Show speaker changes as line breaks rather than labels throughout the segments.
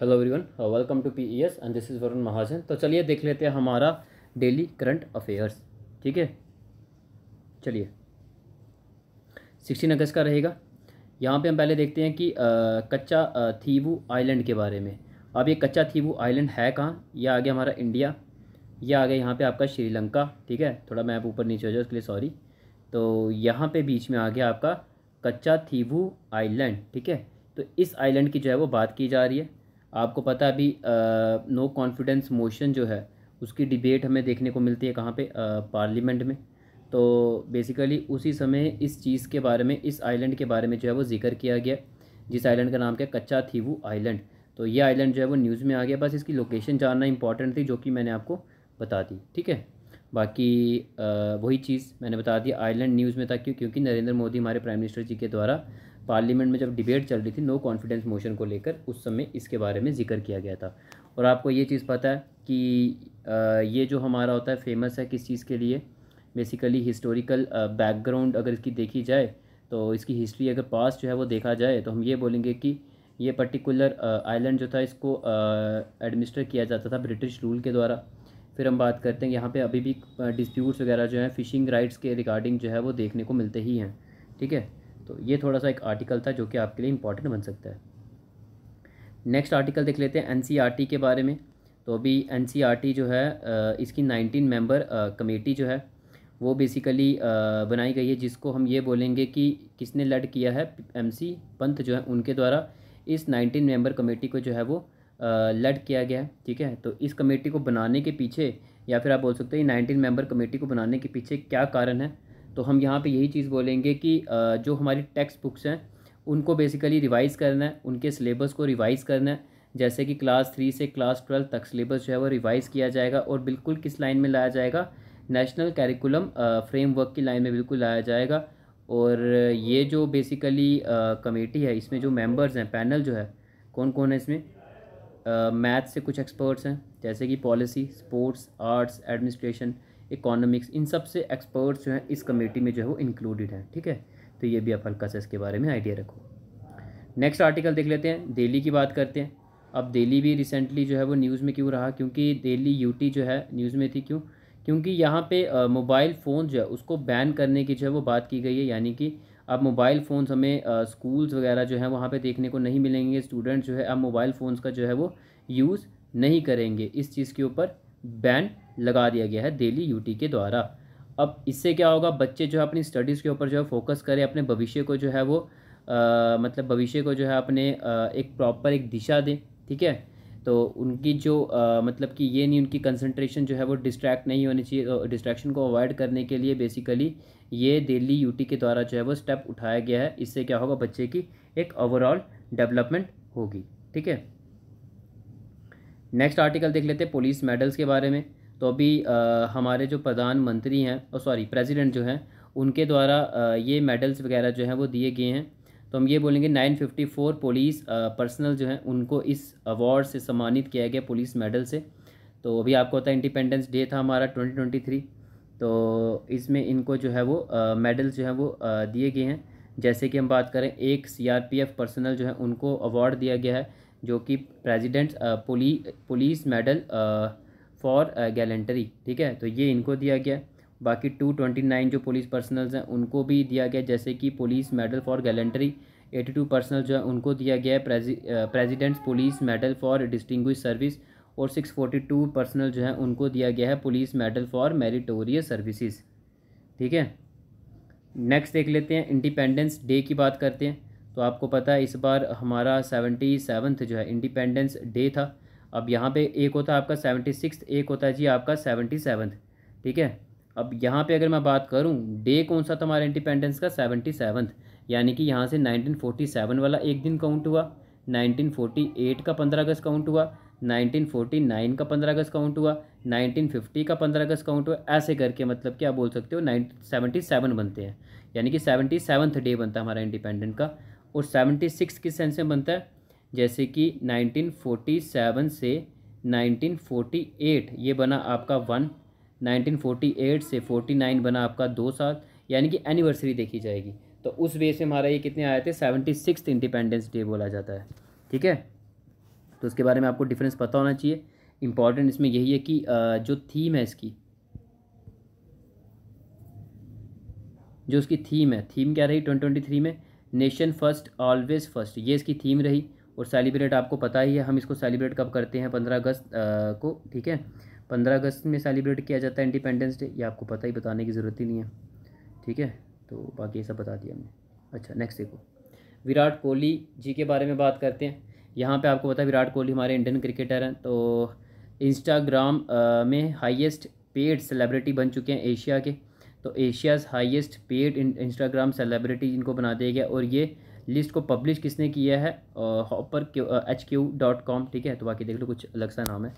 hello everyone welcome to PES and this is Varun Mahajan तो चलिए देख लेते हैं हमारा डेली करंट अफेयर्स ठीक है चलिए सिक्सटीन अगस्त का रहेगा यहाँ पे हम पहले देखते हैं कि आ, uh, Katcha uh, Theevu island के बारे में अब ये कच्चा थीवू आइलैंड है कहाँ यह आ गया हमारा इंडिया यह आ गया यहाँ पर आपका श्रीलंका ठीक है थोड़ा मैप ऊपर नीचे हो जाए उसके लिए सॉरी तो यहाँ पर बीच में आ गया आपका कच्चा थीवू आइलैंड ठीक है तो इस आइलैंड की जो है वो बात की जा रही है आपको पता है अभी नो कॉन्फिडेंस मोशन जो है उसकी डिबेट हमें देखने को मिलती है कहाँ पे पार्लियामेंट में तो बेसिकली उसी समय इस चीज़ के बारे में इस आइलैंड के बारे में जो है वो जिक्र किया गया जिस आइलैंड का नाम क्या कच्चा थी वो आइलैंड तो ये आइलैंड जो है वो न्यूज़ में आ गया बस इसकी लोकेशन जानना इंपॉर्टेंट थी जो कि मैंने आपको बता दी ठीक है बाकी वही चीज़ मैंने बता दी आइलैंड न्यूज़ में था क्यों क्योंकि नरेंद्र मोदी हमारे प्राइम मिनिस्टर जी के द्वारा पार्लियामेंट में जब डिबेट चल रही थी नो कॉन्फिडेंस मोशन को लेकर उस समय इसके बारे में जिक्र किया गया था और आपको ये चीज़ पता है कि ये जो हमारा होता है फेमस है किस चीज़ के लिए बेसिकली हिस्टोरिकल बैकग्राउंड अगर इसकी देखी जाए तो इसकी हिस्ट्री अगर पास जो है वो देखा जाए तो हम ये बोलेंगे कि ये पर्टिकुलर आइलैंड जो था इसको एडमिनिस्टर किया जाता था ब्रिटिश रूल के द्वारा फिर हम बात करते हैं यहाँ पे अभी भी डिस्प्यूट्स वगैरह जो हैं फ़िशिंग राइट्स के रिगार्डिंग जो है वो देखने को मिलते ही हैं ठीक है तो ये थोड़ा सा एक आर्टिकल था जो कि आपके लिए इंपॉर्टेंट बन सकता है नेक्स्ट आर्टिकल देख लेते हैं एन e के बारे में तो अभी एन e जो है इसकी नाइनटीन मेंबर कमेटी जो है वो बेसिकली बनाई गई है जिसको हम ये बोलेंगे कि किसने लड किया है एम पंत जो है उनके द्वारा इस नाइनटीन मेंबर कमेटी को जो है वो लड किया गया है ठीक है तो इस कमेटी को बनाने के पीछे या फिर आप बोल सकते हैं नाइनटीन मेंबर कमेटी को बनाने के पीछे क्या कारण है तो हम यहाँ पे यही चीज़ बोलेंगे कि जो हमारी टेक्स्ट बुक्स हैं उनको बेसिकली रिवाइज़ करना है उनके सिलेबस को रिवाइज़ करना है जैसे कि क्लास थ्री से क्लास ट्वेल्व तक सिलेबस जो है वो रिवाइज़ किया जाएगा और बिल्कुल किस लाइन में लाया जाएगा नेशनल कैरिकुलम फ्रेमवर्क की लाइन में बिल्कुल लाया जाएगा और ये जो बेसिकली कमेटी है इसमें जो मेम्बर्स हैं पैनल जो है कौन कौन है इसमें मैथ से कुछ एक्सपर्ट्स हैं जैसे कि policy sports arts administration economics इन सब से एक्सपर्ट्स जो हैं इस कमेटी में जो है वो इंक्लूडेड हैं ठीक है तो ये भी आप हल्का सा इसके बारे में आइडिया रखो नेक्स्ट आर्टिकल देख लेते हैं दिल्ली की बात करते हैं अब दिल्ली भी रिसेंटली जो है वो न्यूज़ में क्यों रहा क्योंकि दिल्ली यूटी जो है न्यूज़ में थी क्यों क्योंकि यहाँ पे मोबाइल फ़ोन जो है उसको बैन करने की जो है वो बात की गई है यानी कि अब मोबाइल फ़ोन्स हमें स्कूल्स वगैरह जो है वहाँ पे देखने को नहीं मिलेंगे स्टूडेंट जो है अब मोबाइल फ़ोन्स का जो है वो यूज़ नहीं करेंगे इस चीज़ के ऊपर बैन लगा दिया गया है दिल्ली यूटी के द्वारा अब इससे क्या होगा बच्चे जो है अपनी स्टडीज़ के ऊपर जो है फोकस करें अपने भविष्य को जो है वो आ, मतलब भविष्य को जो है अपने आ, एक प्रॉपर एक दिशा दें ठीक है तो उनकी जो आ, मतलब कि ये नहीं उनकी कंसंट्रेशन जो है वो डिस्ट्रैक्ट नहीं होनी चाहिए तो डिस्ट्रैक्शन को अवॉइड करने के लिए बेसिकली ये दिल्ली यूटी के द्वारा जो है वो स्टेप उठाया गया है इससे क्या होगा बच्चे की एक ओवरऑल डेवलपमेंट होगी ठीक है नेक्स्ट आर्टिकल देख लेते हैं पुलिस मेडल्स के बारे में तो अभी आ, हमारे जो प्रधानमंत्री हैं और सॉरी प्रेसिडेंट जो हैं उनके द्वारा ये मेडल्स वगैरह जो हैं वो दिए गए हैं तो हम ये बोलेंगे 954 पुलिस पर्सनल जो हैं उनको इस अवार्ड से सम्मानित किया गया पुलिस मेडल से तो अभी आपको होता है इंडिपेंडेंस डे था हमारा ट्वेंटी तो इसमें इनको जो है वो मेडल्स जो हैं वो दिए गए हैं जैसे कि हम बात करें एक सीआरपीएफ पर्सनल जो है उनको अवार्ड दिया गया है जो कि president police medal for gallantry uh, ठीक है तो ये इनको दिया गया बाकी टू ट्वेंटी नाइन जो पुलिस पर्सनल्स हैं उनको भी दिया गया जैसे कि police medal for gallantry eighty two personnel जो है उनको दिया गया है president's police medal for distinguished service और सिक्स फोर्टी टू पर्सनल जो है उनको दिया गया है police medal for meritorious services ठीक है नेक्स्ट देख लेते हैं इंडिपेंडेंस डे की बात करते हैं तो आपको पता है इस बार हमारा सेवेंटी सेवन्थ जो है इंडिपेंडेंस डे था अब यहाँ पे एक होता है आपका सेवेंटी सिक्स एक होता है जी आपका सेवेंटी सेवन्थ ठीक है अब यहाँ पे अगर मैं बात करूँ डे कौन सा था हमारे इंडिपेंडेंस का सेवेंटी सेवन्थ यानी कि यहाँ से नाइनटीन फोर्टी सेवन वाला एक दिन काउंट हुआ नाइनटीन फोर्टी एट का पंद्रह अगस्त काउंट हुआ नाइनटीन फोर्टी नाइन का पंद्रह अगस्त काउंट हुआ नाइनटीन फिफ्टी का पंद्रह अगस्त काउंट हुआ ऐसे करके मतलब क्या बोल सकते हो नाइन सेवेंटी सेवन बनते हैं यानी कि सेवेंटी सेवन्थ डे बनता है हमारा इंडिपेंडेंट का और सेवेंटी सिक्स किस सेंस में बनता है जैसे कि 1947 से 1948 ये बना आपका वन 1948 से 49 बना आपका दो साल यानी कि एनिवर्सरी देखी जाएगी तो उस वे से हमारा ये कितने आए थे सेवेंटी सिक्स इंडिपेंडेंस डे बोला जाता है ठीक है तो उसके बारे में आपको डिफरेंस पता होना चाहिए इम्पॉर्टेंट इसमें यही है कि जो थीम है इसकी जो उसकी थीम है थीम क्या रही ट्वेंटी ट्वेंटी थ्री में नेशन फर्स्ट ऑलवेज फर्स्ट ये इसकी थीम रही और सेलिब्रेट आपको पता ही है हम इसको सेलिब्रेट कब करते हैं पंद्रह अगस्त को ठीक है पंद्रह अगस्त में सेलिब्रेट किया जाता है इंडिपेंडेंस डे ये आपको पता ही बताने की ज़रूरत ही नहीं है ठीक है तो बाकी ये सब बता दिया हमने अच्छा नेक्स्ट देखो विराट कोहली जी के बारे में बात करते हैं यहाँ पे आपको पता है विराट कोहली हमारे इंडियन क्रिकेटर हैं तो इंस्टाग्राम में हाइएस्ट पेड सेलिब्रिटी बन चुके हैं एशिया के तो Asia's highest paid Instagram celebrity इनको बना दिया गया और ये लिस्ट को पब्लिश किसने किया है हॉपर एच क्यू डॉट कॉम ठीक है तो बाकी देख लो कुछ अलग सा नाम है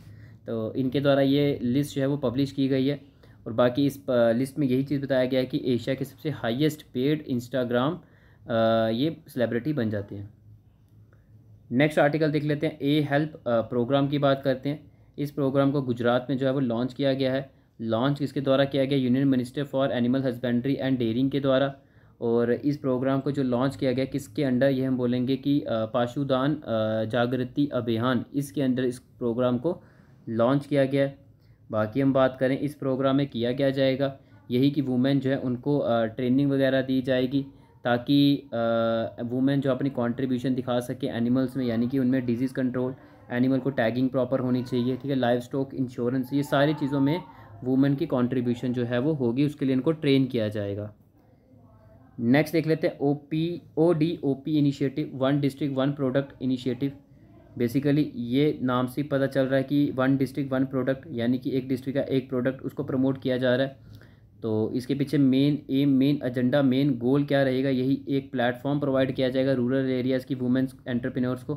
तो इनके द्वारा ये लिस्ट जो है वो पब्लिश की गई है और बाकी इस लिस्ट में यही चीज़ बताया गया है कि एशिया के सबसे हाईएस्ट पेड इंस्टाग्राम ये सेलिब्रिटी बन जाते हैं नेक्स्ट आर्टिकल देख लेते हैं ए हेल्प प्रोग्राम की बात करते हैं इस प्रोग्राम को गुजरात में जो है वो लॉन्च किया गया है लॉन्च किसके द्वारा किया गया union minister for animal husbandry and dairying के द्वारा और इस प्रोग्राम को जो लॉन्च किया गया किसके अंडर ये हम बोलेंगे कि पाशुदान जागृति अभियान इसके अंडर इस प्रोग्राम को लॉन्च किया गया है बाकी हम बात करें इस प्रोग्राम में किया क्या जाएगा यही कि वुमेन जो है उनको ट्रेनिंग वगैरह दी जाएगी ताकि वुमेन जो अपनी कंट्रीब्यूशन दिखा सके एनिमल्स में यानी कि उनमें डिजीज़ कंट्रोल एनिमल को टैगिंग प्रॉपर होनी चाहिए ठीक है लाइफ स्टॉक इंश्योरेंस ये सारी चीज़ों में वुमेन की कंट्रीब्यूशन जो है वो होगी उसके लिए इनको ट्रेन किया जाएगा नेक्स्ट देख लेते हैं O P O D O P initiative one district one product initiative basically ये नाम से पता चल रहा है कि वन डिस्ट्रिक्ट वन प्रोडक्ट यानी कि एक डिस्ट्रिक्ट का एक प्रोडक्ट उसको प्रमोट किया जा रहा है तो इसके पीछे main M main agenda main goal क्या रहेगा यही एक प्लेटफॉर्म प्रोवाइड किया जाएगा रूरल एरियाज़ की वुमेंस एंटरप्रेन्योर्स को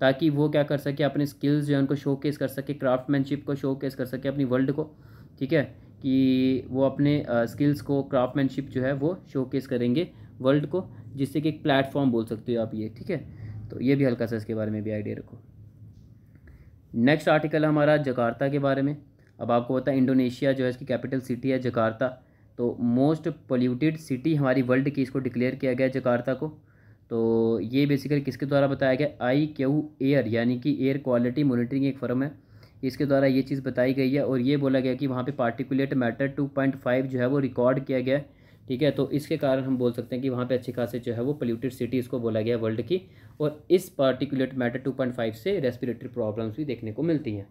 ताकि वो क्या कर सके अपने स्किल्स जो है उनको शोकेस कर सके क्राफ्टमैनशिप को शोकेस कर सके अपनी वर्ल्ड को ठीक है कि वो अपने स्किल्स को क्राफ्टमैनशिप जो है वो शोकेस करेंगे वर्ल्ड को जिससे कि एक प्लेटफॉर्म बोल सकते हो आप ये ठीक है तो ये भी हल्का सा इसके बारे में भी आइडिया रखो नेक्स्ट आर्टिकल हमारा जकार्ता के बारे में अब आपको पता है इंडोनेशिया जो है इसकी कैपिटल सिटी है जकार्ता तो मोस्ट पोल्यूटेड सिटी हमारी वर्ल्ड की इसको डिक्लेयर किया गया जकार्ता को तो ये बेसिकली किसके द्वारा बताया गया आई क्यू एयर यानी कि एयर क्वालिटी मॉनिटरिंग एक फर्म है इसके द्वारा ये चीज़ बताई गई है और ये बोला गया कि वहाँ पे particulate matter two point five जो है वो रिकॉर्ड किया गया ठीक है तो इसके कारण हम बोल सकते हैं कि वहाँ पे अच्छी खासी जो है वो पोल्यूटेड सिटी इसको बोला गया वर्ल्ड की और इस particulate matter two point five से रेस्पिरेटरी प्रॉब्लम्स भी देखने को मिलती हैं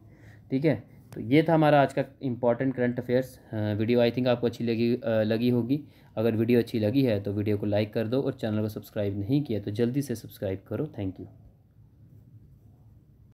ठीक है तो ये था हमारा आज का important current affairs video I think आपको अच्छी लगी लगी होगी अगर वीडियो अच्छी लगी है तो वीडियो को लाइक कर दो और चैनल को सब्सक्राइब नहीं किया तो जल्दी से सब्सक्राइब करो थैंक यू